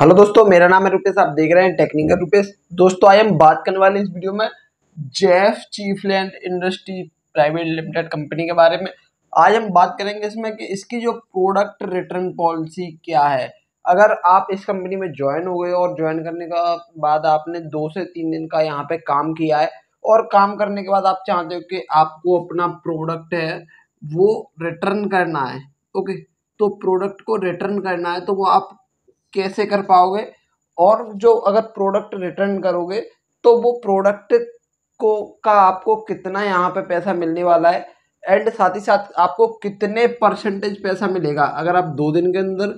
hello दोस्तों मेरा नाम है रुपेश आप देख रहे हैं टेक्निकल रुपेश दोस्तों आई हम बात करने वाले इस वीडियो में Jeff Chief Land industry private limited company के बारे में आज हम बात करेंगे इसमें कि इसकी जो प्रोडक्ट रिटर्न पॉलिसी क्या है अगर आप इस कंपनी में ज्वाइन हो गए और ज्वाइन करने का बाद आपने दो से तीन दिन का यहाँ पे काम किया है और काम करने के बाद आप चाहते हो कि आपको अपना प्रोडक्ट है वो रिटर्न करना है ओके तो प्रोडक्ट को रिटर्न करना है तो वो आप कैसे कर पाओगे और जो अगर प्रोडक्ट रिटर्न करोगे तो वो प्रोडक्ट को का आपको कितना यहाँ पे पैसा मिलने वाला है एंड साथ ही साथ आपको कितने परसेंटेज पैसा मिलेगा अगर आप दो दिन के अंदर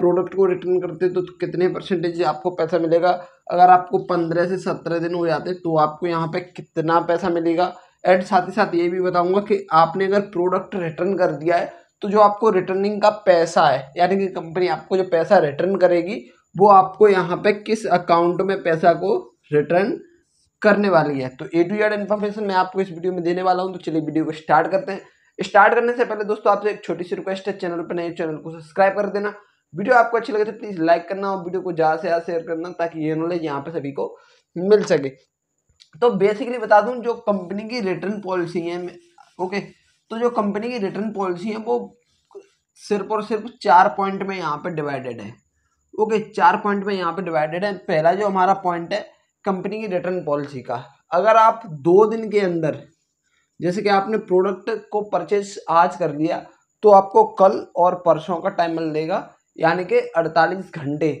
प्रोडक्ट को रिटर्न करते तो कितने परसेंटेज आपको पैसा मिलेगा अगर आपको पंद्रह से सत्रह दिन हो जाते तो आपको यहाँ पे कितना पैसा मिलेगा एंड साथ ही साथ ये भी बताऊँगा कि आपने अगर प्रोडक्ट रिटर्न कर दिया है तो जो आपको रिटर्निंग का पैसा है यानी कि कंपनी आपको जो पैसा रिटर्न करेगी वो आपको यहाँ पे किस अकाउंट में पैसा को रिटर्न करने वाली है तो ए टू जेड इन्फॉर्मेशन मैं आपको इस वीडियो में देने वाला हूँ तो चलिए वीडियो को स्टार्ट करते हैं स्टार्ट करने से पहले दोस्तों आपसे एक छोटी सी रिक्वेस्ट है चैनल पर नए चैनल को सब्सक्राइब कर देना वीडियो आपको अच्छी लगे तो प्लीज़ लाइक करना और वीडियो को ज़्यादा से ज़्यादा शेयर करना ताकि ये नॉलेज यहाँ पे सभी को मिल सके तो बेसिकली बता दूं जो कंपनी की रिटर्न पॉलिसी है ओके तो जो कंपनी की रिटर्न पॉलिसी है वो सिर्फ और सिर्फ चार पॉइंट में यहाँ पे डिवाइडेड है ओके चार पॉइंट में यहाँ पे डिवाइडेड है पहला जो हमारा पॉइंट है कंपनी की रिटर्न पॉलिसी का अगर आप दो दिन के अंदर जैसे कि आपने प्रोडक्ट को परचेज आज कर लिया तो आपको कल और परसों का टाइम मिल देगा यानी कि अड़तालीस घंटे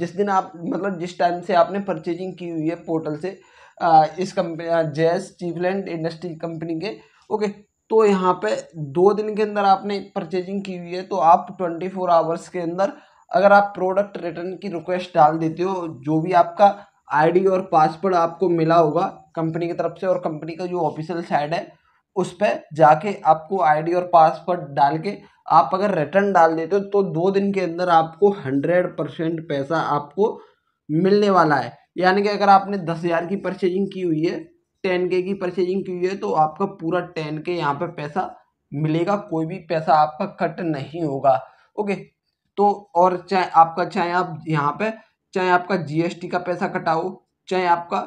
जिस दिन आप मतलब जिस टाइम से आपने परचेजिंग की हुई है पोर्टल से आ, इस कंपनी जैस चीफलैंड इंडस्ट्री कंपनी के ओके तो यहाँ पे दो दिन के अंदर आपने परचेजिंग की हुई है तो आप ट्वेंटी फोर आवर्स के अंदर अगर आप प्रोडक्ट रिटर्न की रिक्वेस्ट डाल देते हो जो भी आपका आईडी और पासवर्ड आपको मिला होगा कंपनी की तरफ से और कंपनी का जो ऑफिशियल साइड है उस पर जाके आपको आईडी और पासवर्ड डाल के आप अगर रिटर्न डाल देते हो तो दो दिन के अंदर आपको हंड्रेड परसेंट पैसा आपको मिलने वाला है यानी कि अगर आपने दस हज़ार की परचेजिंग की हुई है टेन के की परचेजिंग की हुई है तो आपका पूरा टेन के यहाँ पे पैसा मिलेगा कोई भी पैसा आपका कट नहीं होगा ओके तो और चाहे आपका चाहे आप यहाँ पे चाहे आपका जीएसटी का पैसा कटाओ चाहे आपका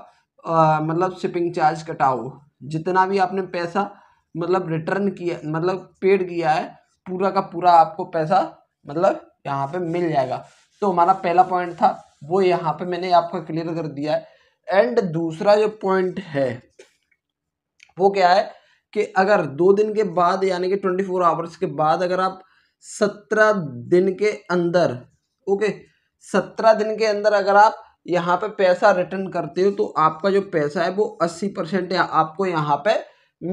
आ, मतलब शिपिंग चार्ज कटाओ जितना भी आपने पैसा मतलब रिटर्न किया मतलब पेड किया है पूरा का पूरा आपको पैसा मतलब यहाँ पे मिल जाएगा तो हमारा पहला पॉइंट था वो यहाँ पे मैंने आपका क्लियर कर दिया है एंड दूसरा जो पॉइंट है वो क्या है कि अगर दो दिन के बाद यानी कि ट्वेंटी फोर आवर्स के बाद अगर आप सत्रह दिन के अंदर ओके सत्रह दिन के अंदर अगर आप यहाँ पे पैसा रिटर्न करते हो तो आपका जो पैसा है वो अस्सी परसेंट आपको यहाँ पे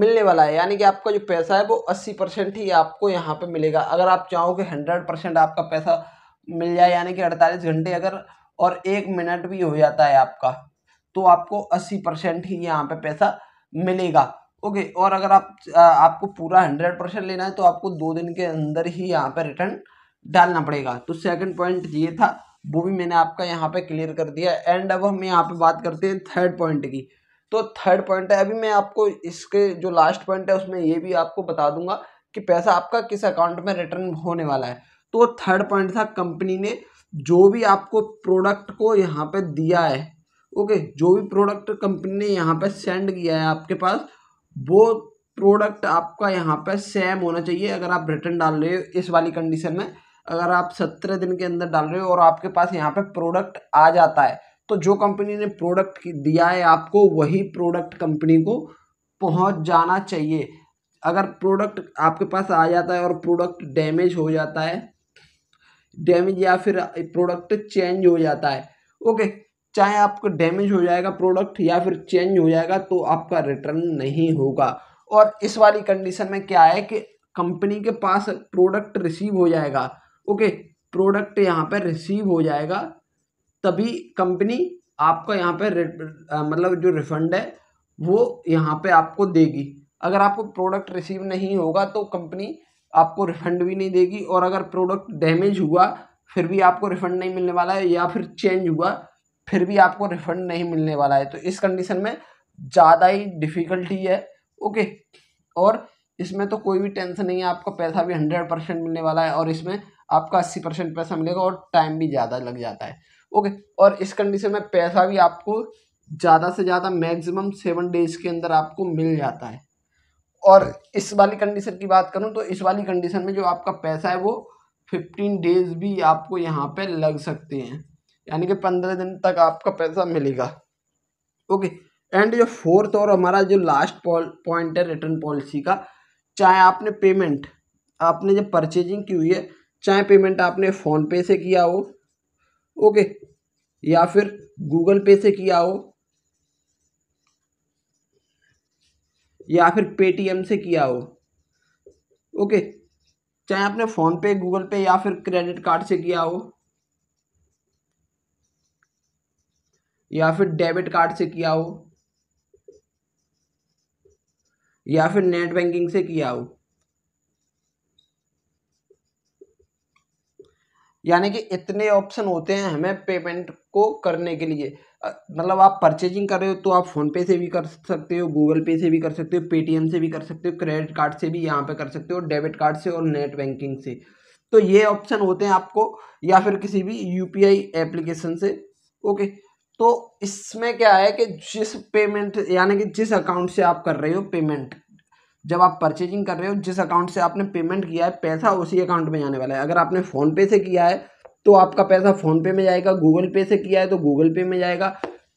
मिलने वाला है यानी कि आपका जो पैसा है वो अस्सी परसेंट ही आपको यहाँ पे मिलेगा अगर आप चाहो कि हंड्रेड परसेंट आपका पैसा मिल जाए यानी कि अड़तालीस घंटे अगर और एक मिनट भी हो जाता है आपका तो आपको अस्सी परसेंट ही यहाँ पे पैसा मिलेगा ओके और अगर आप आ, आपको पूरा हंड्रेड परसेंट लेना है तो आपको दो दिन के अंदर ही यहाँ पे रिटर्न डालना पड़ेगा तो सेकंड पॉइंट ये था वो भी मैंने आपका यहाँ पे क्लियर कर दिया एंड अब हम यहाँ पे बात करते हैं थर्ड पॉइंट की तो थर्ड पॉइंट है अभी मैं आपको इसके जो लास्ट पॉइंट है उसमें ये भी आपको बता दूंगा कि पैसा आपका किस अकाउंट में रिटर्न होने वाला है तो थर्ड पॉइंट था कंपनी ने जो भी आपको प्रोडक्ट को यहाँ पे दिया है ओके जो भी प्रोडक्ट कंपनी ने यहाँ पर सेंड किया है आपके पास वो प्रोडक्ट आपका यहाँ पर सेम होना चाहिए अगर आप रिटर्न डाल रहे हो इस वाली कंडीशन में अगर आप सत्रह दिन के अंदर डाल रहे हो और आपके पास यहाँ पे प्रोडक्ट आ जाता है तो जो कंपनी ने प्रोडक्ट दिया है आपको वही प्रोडक्ट कंपनी को पहुँच जाना चाहिए अगर प्रोडक्ट आपके पास आ जाता है और प्रोडक्ट डैमेज हो जाता है डैमेज या फिर प्रोडक्ट चेंज हो जाता है ओके चाहे आपका डैमेज हो जाएगा प्रोडक्ट या फिर चेंज हो जाएगा तो आपका रिटर्न नहीं होगा और इस वाली कंडीशन में क्या है कि कंपनी के पास प्रोडक्ट रिसीव हो जाएगा ओके प्रोडक्ट यहाँ पर रिसीव हो जाएगा तभी कंपनी आपका यहाँ पर मतलब जो रिफंड है वो यहाँ पे आपको देगी अगर आपको प्रोडक्ट रिसीव नहीं होगा तो कंपनी आपको रिफंड भी नहीं देगी और अगर प्रोडक्ट डैमेज हुआ फिर भी आपको रिफंड नहीं मिलने वाला है या फिर चेंज हुआ फिर भी आपको रिफंड नहीं मिलने वाला है तो इस कंडीशन में ज़्यादा ही डिफ़िकल्टी है ओके और इसमें तो कोई भी टेंशन नहीं है आपका पैसा भी हंड्रेड परसेंट मिलने वाला है और इसमें आपका अस्सी परसेंट पैसा मिलेगा और टाइम भी ज़्यादा लग जाता है ओके और इस कंडीशन में पैसा भी आपको ज़्यादा से ज़्यादा मैक्सिमम सेवन डेज के अंदर आपको मिल जाता है और इस वाली कंडीशन की बात करूँ तो इस वाली कंडीशन में जो आपका पैसा है वो फिफ्टीन डेज भी आपको यहाँ पर लग सकते हैं यानी कि पंद्रह दिन तक आपका पैसा मिलेगा ओके एंड जो फोर्थ और हमारा जो लास्ट पॉइंट है रिटर्न पॉलिसी का चाहे आपने पेमेंट आपने जब परचेजिंग की हुई है चाहे पेमेंट आपने फ़ोन पे से किया हो ओके या फिर गूगल पे से किया हो या फिर पेटीएम से किया हो ओके चाहे आपने फ़ोन पे गूगल पे या फिर क्रेडिट कार्ड से किया हो या फिर डेबिट कार्ड से किया हो या फिर नेट बैंकिंग से किया हो यानी कि इतने ऑप्शन होते हैं हमें पेमेंट को करने के लिए मतलब आप परचेजिंग कर रहे हो तो आप फोन पे से भी कर सकते हो गूगल पे से भी कर सकते हो पेटीएम से भी कर सकते हो क्रेडिट कार्ड से भी यहाँ पे कर सकते हो डेबिट कार्ड से और नेट बैंकिंग से तो ये ऑप्शन होते हैं आपको या फिर किसी भी यूपीआई एप्लीकेशन से ओके तो इसमें क्या है कि जिस पेमेंट यानी कि जिस अकाउंट से आप कर रहे हो पेमेंट जब आप परचेजिंग कर रहे हो जिस अकाउंट से आपने पेमेंट किया है पैसा उसी अकाउंट में जाने वाला है अगर आपने फ़ोनपे से किया है तो आपका पैसा फ़ोनपे में जाएगा गूगल पे से किया है तो गूगल पे में जाएगा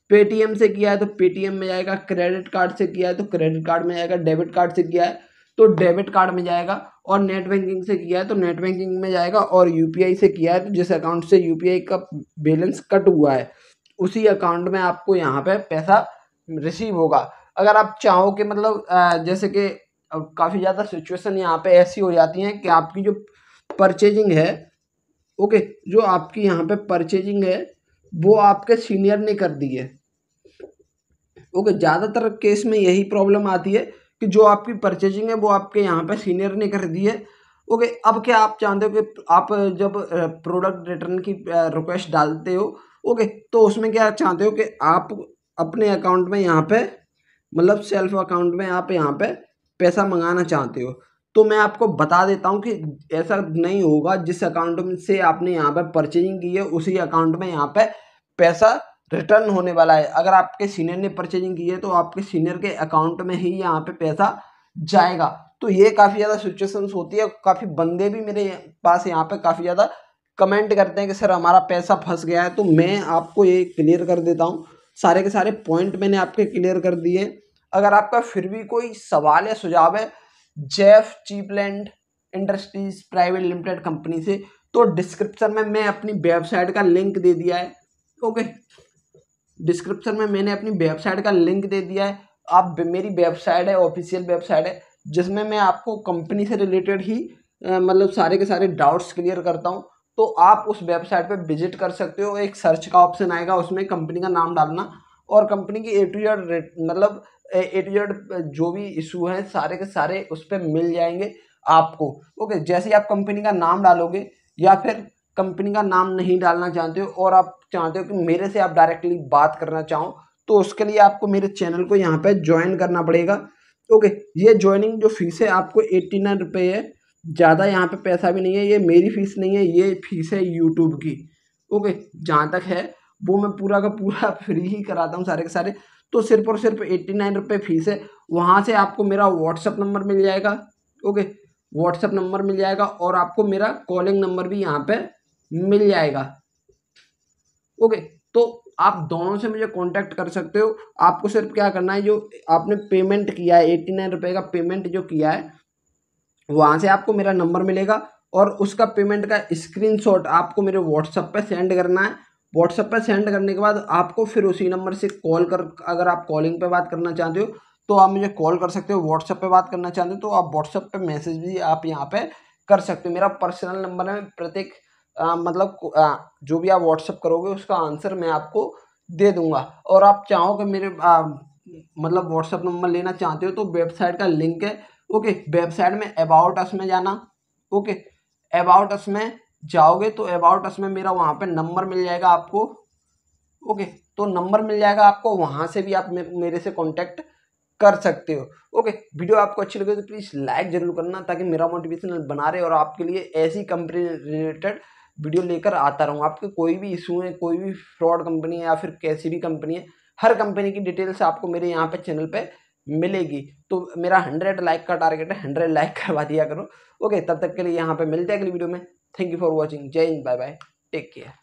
पेटीएम से किया है तो पेटीएम में जाएगा क्रेडिट कार्ड से किया है तो क्रेडिट कार्ड में जाएगा डेबिट कार्ड से किया है तो डेबिट कार्ड में जाएगा और नेट बैंकिंग से किया है तो नेट बैंकिंग में जाएगा और यूपीआई से किया है तो जिस अकाउंट से यूपीआई का बैलेंस कट हुआ है उसी अकाउंट में आपको यहाँ पे पैसा रिसीव होगा अगर आप चाहो कि मतलब जैसे कि काफ़ी ज़्यादा सिचुएशन यहाँ पे ऐसी हो जाती हैं कि आपकी जो परचेजिंग है ओके जो आपकी यहाँ पे परचेजिंग है वो आपके सीनियर ने कर दी है ओके ज़्यादातर केस में यही प्रॉब्लम आती है कि जो आपकी परचेजिंग है वो आपके यहाँ पर सीनियर ने कर दी है ओके अब क्या आप चाहते हो कि आप जब प्रोडक्ट रिटर्न की रिक्वेस्ट डालते हो ओके तो उसमें क्या चाहते हो कि आप अपने अकाउंट में यहाँ पे मतलब सेल्फ अकाउंट में आप यहाँ पे पैसा मंगाना चाहते हो तो मैं आपको बता देता हूँ कि ऐसा नहीं होगा जिस अकाउंट में से आपने यहाँ पर परचेजिंग की है उसी अकाउंट में यहाँ पर पैसा रिटर्न होने वाला है अगर आपके सीनियर ने परचेजिंग की है तो आपके सीनियर के अकाउंट में ही यहाँ पे पैसा जाएगा तो ये काफ़ी ज़्यादा सिचुएशंस होती है काफ़ी बंदे भी मेरे पास यहाँ पे काफ़ी ज़्यादा कमेंट करते हैं कि सर हमारा पैसा फंस गया है तो मैं आपको ये क्लियर कर देता हूँ सारे के सारे पॉइंट मैंने आपके क्लियर कर दिए अगर आपका फिर भी कोई सवाल या सुझाव है Jeff Cheapland industries private limited company से तो डिस्क्रिप्शन में मैं अपनी वेबसाइट का लिंक दे दिया है ओके डिस्क्रिप्शन में मैंने अपनी वेबसाइट का लिंक दे दिया है आप मेरी वेबसाइट है ऑफिशियल वेबसाइट है जिसमें मैं आपको कंपनी से रिलेटेड ही मतलब सारे के सारे डाउट्स क्लियर करता हूँ तो आप उस वेबसाइट पर विजिट कर सकते हो एक सर्च का ऑप्शन आएगा उसमें कंपनी का नाम डालना और कंपनी की ए टू जेड रेट मतलब ए टू जेड जो भी इशू हैं सारे के सारे उस पर मिल जाएंगे आपको ओके जैसे ही आप कंपनी का नाम डालोगे या फिर कंपनी का नाम नहीं डालना चाहते हो और आप चाहते हो कि मेरे से आप डायरेक्टली बात करना चाहो तो उसके लिए आपको मेरे चैनल को यहाँ पे ज्वाइन करना पड़ेगा ओके ये ज्वाइनिंग जो फीस है आपको एट्टी नाइन रुपये है ज़्यादा यहाँ पे पैसा भी नहीं है ये मेरी फीस नहीं है ये फीस है यूट्यूब की ओके जहाँ तक है वो मैं पूरा का पूरा फ्री ही कराता हूँ सारे के सारे तो सिर्फ और सिर्फ एट्टी नाइन रुपये फ़ीस है वहाँ से आपको मेरा व्हाट्सअप नंबर मिल जाएगा ओके व्हाट्सअप नंबर मिल जाएगा और आपको मेरा कॉलिंग नंबर भी यहाँ पर मिल जाएगा ओके तो आप दोनों से मुझे कांटेक्ट कर सकते हो आपको सिर्फ क्या करना है जो आपने पेमेंट किया है एट्टी नाइन रुपये का पेमेंट जो किया है वहाँ से आपको मेरा नंबर मिलेगा और उसका पेमेंट का स्क्रीनशॉट आपको मेरे व्हाट्सअप पे सेंड करना है व्हाट्सअप पे सेंड करने के बाद आपको फिर उसी नंबर से कॉल कर अगर आप कॉलिंग पे बात करना चाहते हो तो आप मुझे कॉल कर सकते हो व्हाट्सअप पे बात करना चाहते हो तो आप व्हाट्सअप पे मैसेज भी आप यहाँ पे कर सकते हो मेरा पर्सनल नंबर है प्रत्येक मतलब आ, जो भी आप व्हाट्सअप करोगे उसका आंसर मैं आपको दे दूंगा और आप चाहो कि मेरे आ, मतलब व्हाट्सअप नंबर लेना चाहते हो तो वेबसाइट का लिंक है ओके वेबसाइट में अबाउट अस में जाना ओके अबाउट अस में जाओगे तो अबाउट अस में मेरा वहाँ पे नंबर मिल जाएगा आपको ओके तो नंबर मिल जाएगा आपको वहाँ से भी आप मेरे से कॉन्टैक्ट कर सकते हो ओके वीडियो आपको अच्छी लगे तो प्लीज़ लाइक जरूर करना ताकि मेरा मोटिवेशनल बना रहे और आपके लिए ऐसी कंपनी रिलेटेड वीडियो लेकर आता रहूँ आपके कोई भी इशू है कोई भी फ्रॉड कंपनी है या फिर कैसी भी कंपनी है हर कंपनी की डिटेल्स आपको मेरे यहाँ पे चैनल पे मिलेगी तो मेरा हंड्रेड लाइक का टारगेट है हंड्रेड लाइक करवा दिया करो ओके तब तक के लिए यहाँ पे मिलते हैं अगली वीडियो में थैंक यू फॉर वॉचिंग जय हिंद बाय बाय टेक केयर